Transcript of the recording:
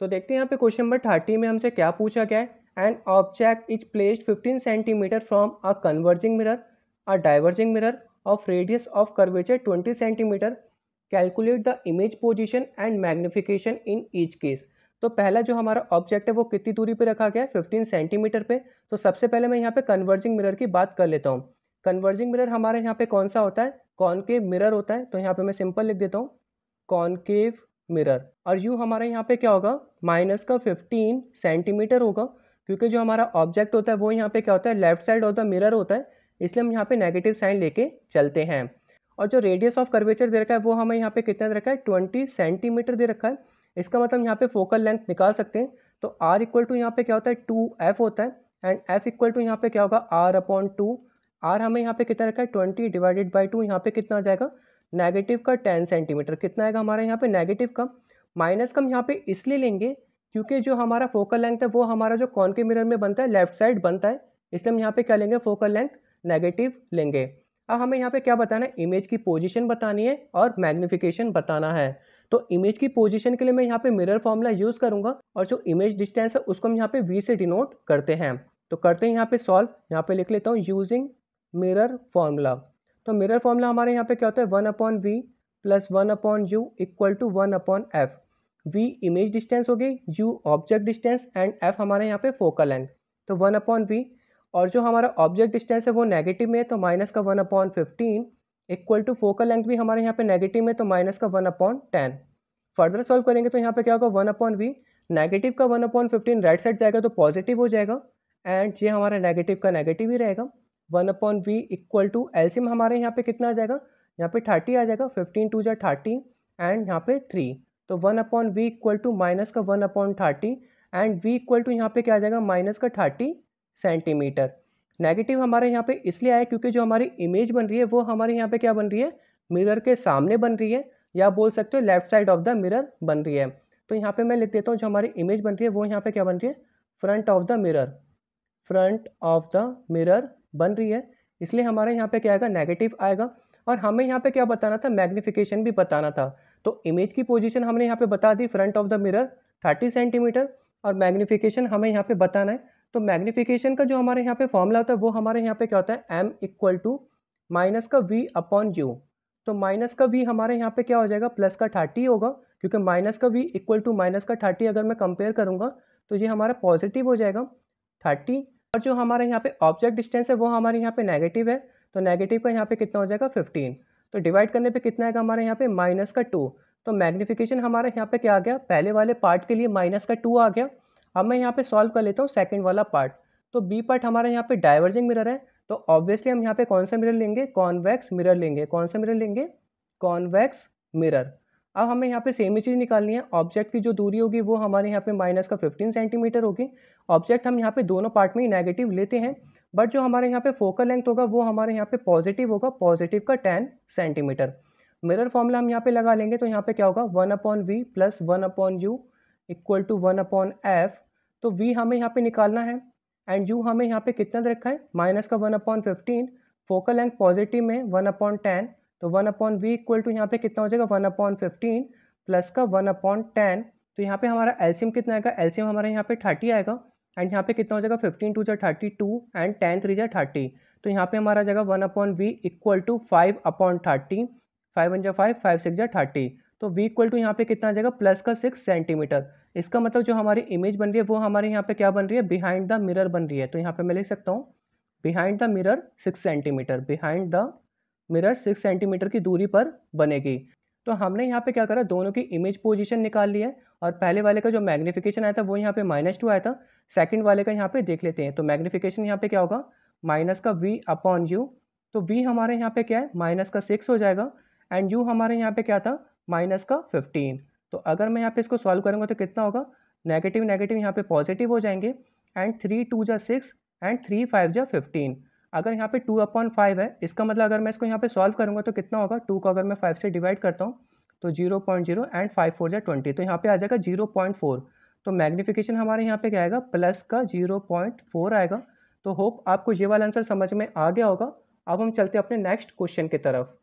तो देखते हैं यहाँ पे क्वेश्चन नंबर थर्टी में हमसे क्या पूछा गया है an object is placed fifteen centimetre from a converging mirror a diverging mirror of radius of curvature twenty centimetre calculate the image position and magnification in each case तो पहला जो हमारा ऑब्जेक्ट है वो कितनी दूरी पे रखा गया है फिफ्टीन सेंटीमीटर पे तो सबसे पहले मैं यहाँ पे कन्वर्जिंग मिरर की बात कर लेता हूँ कन्वर्जिंग मिरर हमारे यहाँ पे कौन सा होता है कॉनकेव मिरर होता है तो यहाँ पे मैं सिंपल लिख देता हूँ कॉनकेव मिरर और यू हमारे यहाँ पे क्या होगा माइनस का फिफ्टीन सेंटीमीटर होगा क्योंकि जो हमारा ऑब्जेक्ट होता है वो यहाँ पे क्या होता है left side of the mirror होता है इसलिए हम यहाँ पे नेगेटिव साइन लेके चलते हैं और जो रेडियस ऑफ कर्वेचर दे रखा है वो हमें यहाँ पे कितना दे रखा है ट्वेंटी सेंटीमीटर दे रखा है इसका मतलब यहाँ पे फोकल लेंथ निकाल सकते हैं तो आर इक्वल टू यहाँ पे क्या होता है टू एफ होता है एंड एफ इक्वल टू यहाँ पे क्या होगा आर अपॉन टू आर हमें यहाँ पे कितना रखा है ट्वेंटी डिवाइडेड बाई टू यहाँ पे कितना आ जाएगा नेगेटिव का टेन सेंटीमीटर कितना आएगा हमारा यहाँ पे नेगेटिव का माइनस कम यहाँ पे इसलिए लेंगे क्योंकि जो हमारा फोकल लेंथ है वो हमारा जो कॉन के मिरर में बनता है लेफ्ट साइड बनता है इसलिए हम यहाँ पे क्या लेंगे फोकल लेंथ नेगेटिव लेंगे अब हमें यहाँ पे क्या बताना है इमेज की पोजिशन बतानी है और मैग्निफिकेशन बताना है तो इमेज की पोजिशन के लिए मैं यहाँ पे मिरर फॉर्मूला यूज़ करूँगा और जो इमेज डिस्टेंस है उसको हम यहाँ पे वी से डिनोट करते हैं तो करते हैं यहाँ पे सॉल्व यहाँ पे लिख लेता हूँ यूजिंग मिरर फॉर्मूला तो मिरर फॉर्मूला हमारे यहाँ पे क्या होता है one upon v plus one upon u equal to one upon f v image distance हो गई u object distance and f हमारे यहाँ पे फोकल लेंथ तो वन अपॉन वी और जो हमारा ऑब्जेक्ट डिस्टेंस है वो नेगेटिव में है तो माइनस का one upon fifteen equal to focal length भी हमारे यहाँ पे नेगेटिव में तो माइनस का one upon ten further solve करेंगे तो यहाँ पे क्या होगा वन अपॉन वी नेगेटिव का one upon fifteen right side जाएगा तो पॉजिटिव हो जाएगा एंड ये हमारा नेगेटिव का नेगेटिव ही रहेगा one upon v equal to एल्सियम हमारे यहाँ पे कितना आ जाएगा यहाँ पे थर्टी आ जाएगा फिफ्टीन टू जै थर्टी एंड यहाँ पे थ्री तो one upon v equal to minus का one upon thirty and v equal to यहाँ पे क्या आ जाएगा माइनस का थर्टी सेंटीमीटर नेगेटिव हमारे यहाँ पे इसलिए आया क्योंकि जो हमारी इमेज बन रही है वो हमारे यहाँ पे क्या बन रही है मिरर के सामने बन रही है या बोल सकते हो left side of the mirror बन रही है तो यहाँ पे मैं लिख देता हूँ जो हमारी इमेज बन रही है वो यहाँ पे क्या बन रही है front of the mirror front of the mirror बन रही है इसलिए हमारे यहाँ पे क्या आएगा नेगेटिव आएगा और हमें यहाँ पे क्या बताना था मैग्निफिकेशन भी बताना था तो इमेज की पोजिशन हमने यहाँ पे बता दी front of the mirror thirty centimetre और मैग्निफिकेशन हमें यहाँ पे बताना है तो मैग्निफिकेशन का जो हमारे यहाँ पे फॉर्मूला होता है वो हमारे यहाँ पे क्या होता है एम इक्वल टू माइनस का वी अपॉन यू तो माइनस का वी हमारे यहाँ पे क्या हो जाएगा प्लस का थर्टी होगा क्योंकि माइनस का वी इक्वल टू माइनस का थर्टी अगर मैं कंपेयर करूँगा तो ये हमारा पॉजिटिव हो जाएगा थर्टी और जो हमारे यहाँ पे ऑब्जेक्ट डिस्टेंस है वो हमारे यहाँ पे नेगेटिव है तो नेगेटिव का यहाँ पे कितना हो जाएगा फिफ्टीन तो डिवाइड करने पे कितना आएगा हमारे यहाँ पे माइनस का टू तो मैग्निफिकेशन हमारे यहाँ पे क्या आ गया पहले वाले पार्ट के लिए माइनस का टू आ गया अब मैं यहाँ पे सॉल्व कर लेता हूँ सेकेंड वाला पार्ट तो बी पार्ट हमारे यहाँ पे डाइवर्जिंग मिरर है तो ऑब्वियसली हम यहाँ पे कौन सा मिरर लेंगे कॉनवैक्स मिरर लेंगे कौन सा मिरर लेंगे कॉन्वैक्स मिरर अब हमें यहाँ पे सेम ही चीज़ निकालनी है ऑब्जेक्ट की जो दूरी होगी वो हमारे यहाँ पे माइनस का 15 सेंटीमीटर होगी ऑब्जेक्ट हम यहाँ पे दोनों पार्ट में ही नेगेटिव लेते हैं बट जो हमारे यहाँ पे फोकल लेंथ होगा वो हमारे यहाँ पे पॉजिटिव होगा पॉजिटिव का 10 सेंटीमीटर मिरर फॉर्मूला हम यहाँ पे लगा लेंगे तो यहाँ पे क्या होगा one upon v plus one upon u equal to one upon f तो वी हमें यहाँ पे निकालना है एंड यू हमें यहाँ पे कितना रखा है माइनस का one upon fifteen focal length positive में वन अपॉन टेन तो one upon v equal to यहाँ पे कितना हो जाएगा वन अपॉन फिफ्टीन प्लस का वन अपॉन टेन तो यहाँ पे हमारा एल्सियम कितना आएगा एल्सियम हमारा यहाँ पे थर्टी आएगा एंड यहाँ पे कितना हो जाएगा फिफ्टीन टू जो thirty two and ten three जो थर्टी तो यहाँ पे हमारा जाएगा one upon v equal to five upon thirty five one जो फाइव फाइव सिक्स जो थर्टी तो वी इक्वल टू यहाँ पे कितना आ जाएगा प्लस का सिक्स सेंटीमीटर इसका मतलब जो हमारी इमेज बन रही है वो हमारे यहाँ पे क्या बन रही है बिहाइंड द मिरर बन रही है तो यहाँ पे मैं लिख सकता हूँ behind the mirror six centimetre behind the mirror six centimetre की दूरी पर बनेगी तो हमने यहाँ पे क्या करा दोनों की इमेज पोजीशन निकाल ली है और पहले वाले का जो मैग्नीफिकेशन आया था वो यहाँ पे माइनस टू आया था सेकंड वाले का यहाँ पे देख लेते हैं तो मैग्नीफिकेशन यहाँ पे क्या होगा माइनस का वी अपॉन यू तो वी हमारे यहाँ पे क्या है माइनस का सिक्स हो जाएगा एंड यू हमारे यहाँ पे क्या था माइनस का फिफ्टीन तो अगर मैं यहाँ पे इसको सॉल्व करूँगा तो कितना होगा नेगेटिव नेगेटिव यहाँ पे पॉजिटिव हो जाएंगे एंड थ्री टू जा सिक्स एंड थ्री फाइव जा फिफ्टीन अगर यहाँ पे टू अपॉन फाइव है इसका मतलब अगर मैं इसको यहाँ पे सॉल्व करूँगा तो कितना होगा टू को अगर मैं फाइव से डिवाइड करता हूँ तो zero point zero and five four जै ट्वेंटी तो यहाँ पे आ जाएगा जीरो पॉइंट फोर तो मैग्नीफिकेशन हमारे यहाँ पे क्या आएगा प्लस का जीरो पॉइंट फोर आएगा तो होप आपको ये वाला आंसर समझ में आ गया होगा अब हम चलते हैं अपने नेक्स्ट क्वेश्चन की तरफ